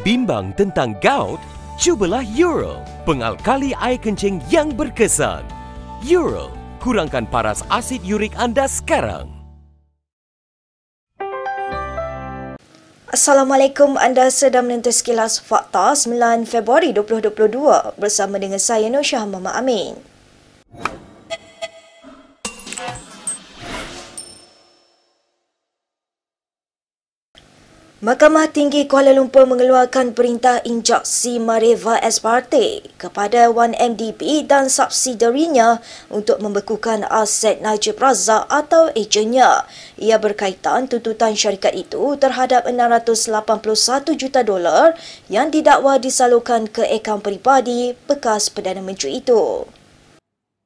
Bimbang tentang gout? Cubalah Euro, pengalkali air kencing yang berkesan. Euro, kurangkan paras asid urik anda sekarang. Assalamualaikum, anda sedang menonton sekilas Fakta 9 Februari 2022 bersama dengan saya Nusyah Mama Amin. Mahkamah Tinggi Kuala Lumpur mengeluarkan perintah injaksi Mareva Esparte kepada 1MDB dan subsidiarinya untuk membekukan aset Najib Razak atau ejennya. Ia berkaitan tuntutan syarikat itu terhadap 681 juta dolar yang didakwa disalurkan ke akaun peribadi bekas Perdana Menteri itu.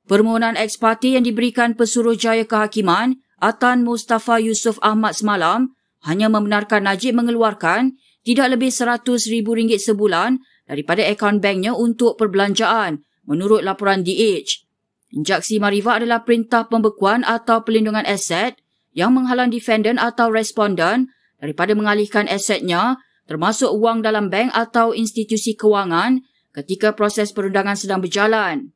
Permohonan ex yang diberikan Pesuruhjaya Kehakiman Atan Mustafa Yusof Ahmad semalam hanya membenarkan Najib mengeluarkan tidak lebih rm ringgit sebulan daripada akaun banknya untuk perbelanjaan menurut laporan DH. Injaksi Mariva adalah perintah pembekuan atau pelindungan aset yang menghalang defendant atau responden daripada mengalihkan asetnya termasuk wang dalam bank atau institusi kewangan ketika proses perundangan sedang berjalan.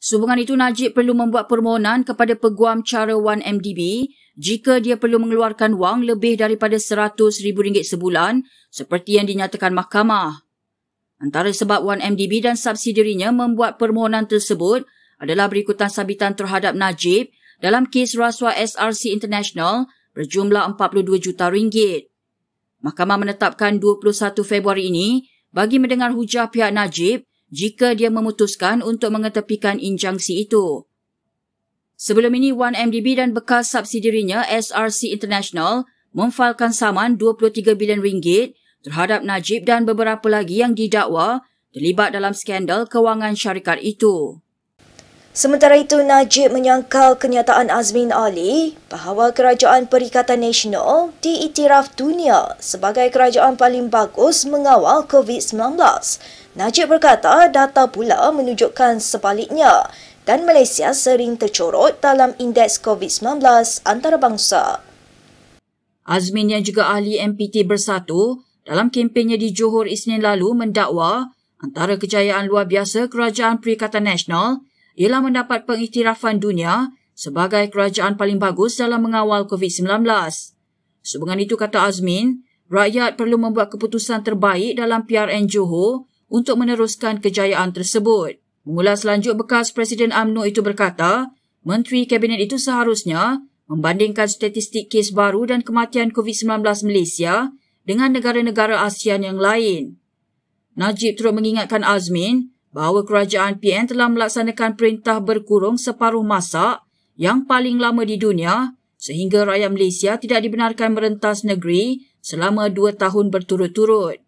Sehubungan itu, Najib perlu membuat permohonan kepada peguam cara 1MDB jika dia perlu mengeluarkan wang lebih daripada RM100,000 sebulan seperti yang dinyatakan mahkamah. Antara sebab 1MDB dan subsidiarinya membuat permohonan tersebut adalah berikutan sabitan terhadap Najib dalam kes rasuah SRC International berjumlah RM42 juta. Ringgit. Mahkamah menetapkan 21 Februari ini bagi mendengar hujah pihak Najib jika dia memutuskan untuk mengetepikan injangsi itu. Sebelum ini, 1MDB dan bekas subsidiarinya SRC International memfailkan saman 23 bilion ringgit terhadap Najib dan beberapa lagi yang didakwa terlibat dalam skandal kewangan syarikat itu. Sementara itu, Najib menyangkal kenyataan Azmin Ali bahawa Kerajaan Perikatan Nasional diiktiraf dunia sebagai kerajaan paling bagus mengawal COVID-19. Najib berkata data pula menunjukkan sebaliknya dan Malaysia sering tercorot dalam indeks COVID-19 antarabangsa. Azmin yang juga ahli MPT Bersatu dalam kempennya di Johor Isnin lalu mendakwa antara kejayaan luar biasa Kerajaan Perikatan Nasional ialah mendapat pengiktirafan dunia sebagai kerajaan paling bagus dalam mengawal COVID-19. Sebenarnya itu kata Azmin, rakyat perlu membuat keputusan terbaik dalam PRN Johor untuk meneruskan kejayaan tersebut. Mengulas lanjut bekas Presiden AMNO itu berkata, Menteri Kabinet itu seharusnya membandingkan statistik kes baru dan kematian COVID-19 Malaysia dengan negara-negara ASEAN yang lain. Najib turut mengingatkan Azmin bahawa kerajaan PN telah melaksanakan perintah berkurung separuh masa yang paling lama di dunia sehingga rakyat Malaysia tidak dibenarkan merentas negeri selama dua tahun berturut-turut.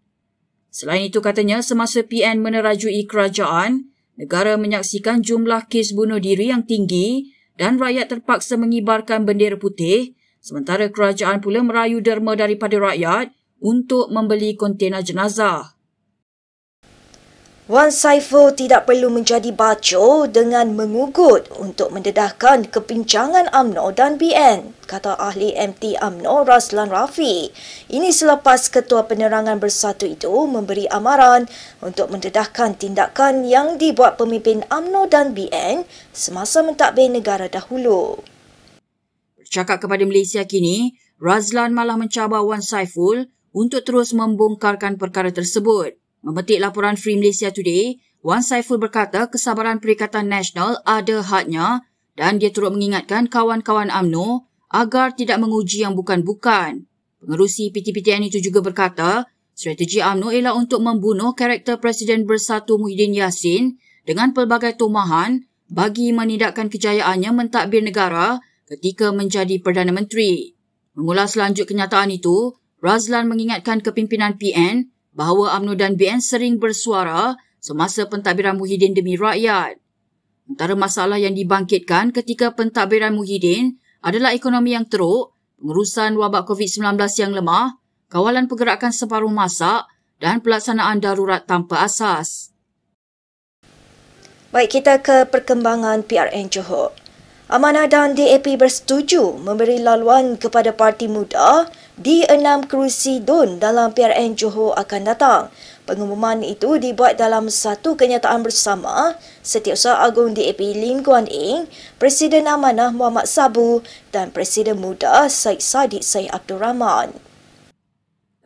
Selain itu katanya, semasa PN menerajui kerajaan, Negara menyaksikan jumlah kes bunuh diri yang tinggi dan rakyat terpaksa mengibarkan bendera putih sementara kerajaan pula merayu derma daripada rakyat untuk membeli kontena jenazah. Wan Saiful tidak perlu menjadi baco dengan mengugut untuk mendedahkan kepincangan AMNO dan BN, kata ahli MT AMNO Raslan Rafi. Ini selepas Ketua Penerangan Bersatu itu memberi amaran untuk mendedahkan tindakan yang dibuat pemimpin AMNO dan BN semasa mentadbir negara dahulu. Cakap kepada Malaysia kini, Razlan malah mencabar Wan Saiful untuk terus membongkarkan perkara tersebut. Memetik laporan Free Malaysia Today, Wan Saiful berkata kesabaran Perikatan Nasional ada haknya dan dia turut mengingatkan kawan-kawan AMNO agar tidak menguji yang bukan-bukan. Pengerusi PTPTN itu juga berkata, strategi AMNO ialah untuk membunuh karakter Presiden Bersatu Muhyiddin Yassin dengan pelbagai tumahan bagi menindakkan kejayaannya mentadbir negara ketika menjadi Perdana Menteri. Mengulas lanjut kenyataan itu, Razlan mengingatkan kepimpinan PN bahawa UMNO dan BN sering bersuara semasa pentadbiran Muhyiddin demi rakyat. Antara masalah yang dibangkitkan ketika pentadbiran Muhyiddin adalah ekonomi yang teruk, pengurusan wabak COVID-19 yang lemah, kawalan pergerakan separuh masa dan pelaksanaan darurat tanpa asas. Baik, kita ke perkembangan PRN Johor. Amanah dan DAP bersetuju memberi laluan kepada parti muda di enam kerusi DUN dalam PRN Johor akan datang. Pengumuman itu dibuat dalam satu kenyataan bersama Setiausaha Agung DAP Lim Guan Eng, Presiden Amanah Muhammad Sabu dan Presiden Muda Syed Saddiq Syed Abdul Rahman.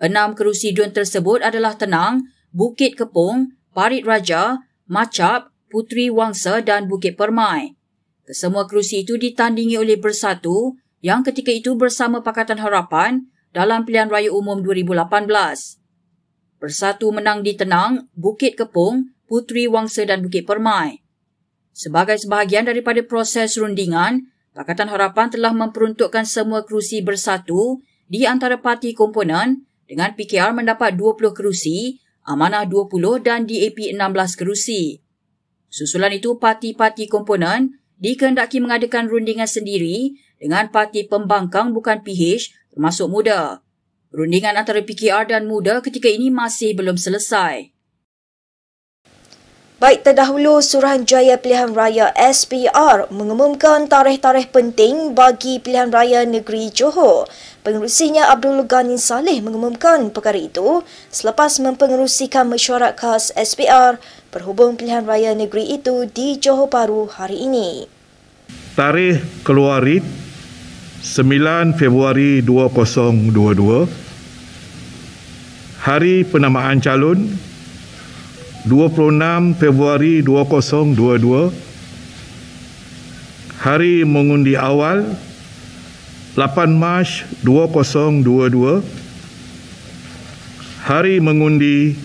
Enam kerusi DUN tersebut adalah Tenang, Bukit Kepung, Parit Raja, Macap, Putri Wangsa dan Bukit Permai. Kesemua kerusi itu ditandingi oleh Bersatu yang ketika itu bersama Pakatan Harapan dalam pilihan raya umum 2018. Bersatu menang di Tenang, Bukit Kepung, Putri Wangsa dan Bukit Permai. Sebagai sebahagian daripada proses rundingan, Pakatan Harapan telah memperuntukkan semua kerusi bersatu di antara parti komponen dengan PKR mendapat 20 kerusi, Amanah 20 dan DAP 16 kerusi. Susulan itu parti-parti komponen dikehendaki mengadakan rundingan sendiri dengan parti pembangkang bukan PH termasuk muda. Rundingan antara PKR dan muda ketika ini masih belum selesai. Baik terdahulu, Suruhanjaya Pilihan Raya SPR mengumumkan tarikh-tarikh penting bagi pilihan raya negeri Johor. Pengurusinya Abdul Ghani Saleh mengumumkan perkara itu selepas mempengerusikan mesyuarat khas SPR berhubung pilihan raya negeri itu di Johor Bahru hari ini. Tarikh keluar 9 Februari 2022 Hari penamaan calon 26 Februari 2022 Hari mengundi awal 8 Mac 2022 Hari mengundi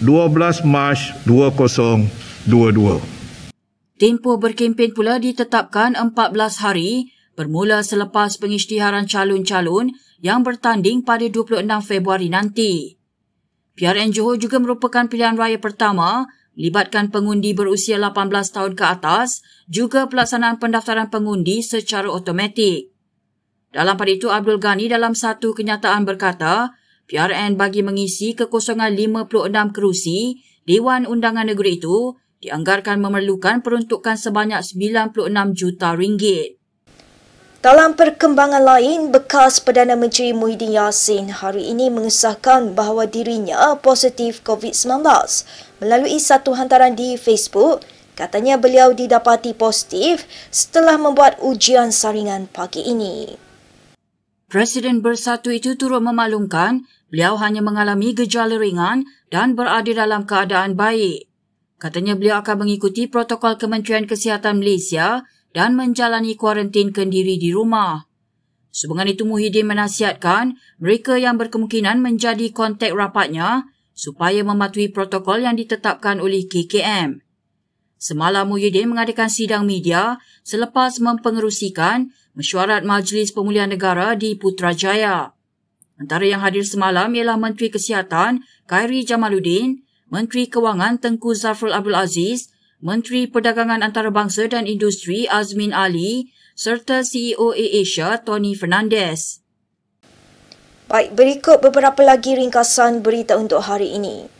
12 Mac 2022. Tempoh berkempen pula ditetapkan 14 hari bermula selepas pengisytiharan calon-calon yang bertanding pada 26 Februari nanti. PRN Johor juga merupakan pilihan raya pertama libatkan pengundi berusia 18 tahun ke atas juga pelaksanaan pendaftaran pengundi secara automatik. Dalam pada itu, Abdul Ghani dalam satu kenyataan berkata, PRN bagi mengisi kekosongan 56 kerusi Dewan Undangan Negeri itu dianggarkan memerlukan peruntukan sebanyak 96 juta ringgit. Dalam perkembangan lain, bekas Perdana Menteri Muhyiddin Yassin hari ini mengesahkan bahawa dirinya positif COVID-19 melalui satu hantaran di Facebook. Katanya beliau didapati positif setelah membuat ujian saringan pagi ini. Presiden bersatu itu turut memaklumkan beliau hanya mengalami gejala ringan dan berada dalam keadaan baik. Katanya beliau akan mengikuti protokol Kementerian Kesihatan Malaysia dan menjalani kuarantin kendiri di rumah. Sebungan itu Muhyiddin menasihatkan mereka yang berkemungkinan menjadi kontak rapatnya supaya mematuhi protokol yang ditetapkan oleh KKM. Semalam Muhyiddin mengadakan sidang media selepas mempengerusikan mesyuarat Majlis Pemulihan Negara di Putrajaya. Antara yang hadir semalam ialah Menteri Kesihatan Khairi Jamaluddin, Menteri Kewangan Tengku Zafrul Abdul Aziz, Menteri Perdagangan Antarabangsa dan Industri Azmin Ali serta CEO Asia Tony Fernandez. Baik, berikut beberapa lagi ringkasan berita untuk hari ini.